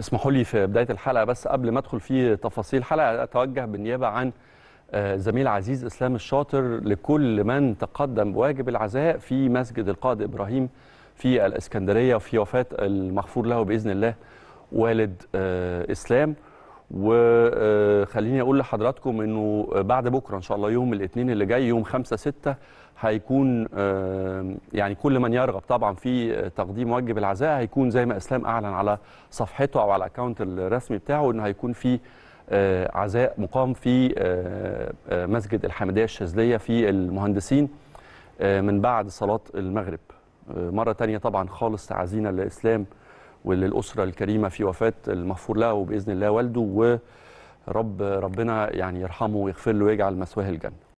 اسمحوا لي في بدايه الحلقه بس قبل ما ادخل في تفاصيل الحلقه اتوجه بالنيابه عن آه، زميل عزيز اسلام الشاطر لكل من تقدم بواجب العزاء في مسجد القائد ابراهيم في الاسكندريه وفي وفاه المغفور له باذن الله والد آه، اسلام وخليني اقول لحضراتكم انه بعد بكره ان شاء الله يوم الاثنين اللي جاي يوم 5 6 هيكون يعني كل من يرغب طبعا في تقديم واجب العزاء هيكون زي ما اسلام اعلن على صفحته او على الاكونت الرسمي بتاعه انه هيكون في آه، عزاء مقام في آه، آه، مسجد الحمديه الشاذليه في المهندسين من بعد صلاه المغرب مره تانية طبعا خالص تعازينا لاسلام وللأسرة الكريمة في وفاة المغفور له بإذن الله والده ورب ربنا يعني يرحمه ويغفر له ويجعل مثواه الجنة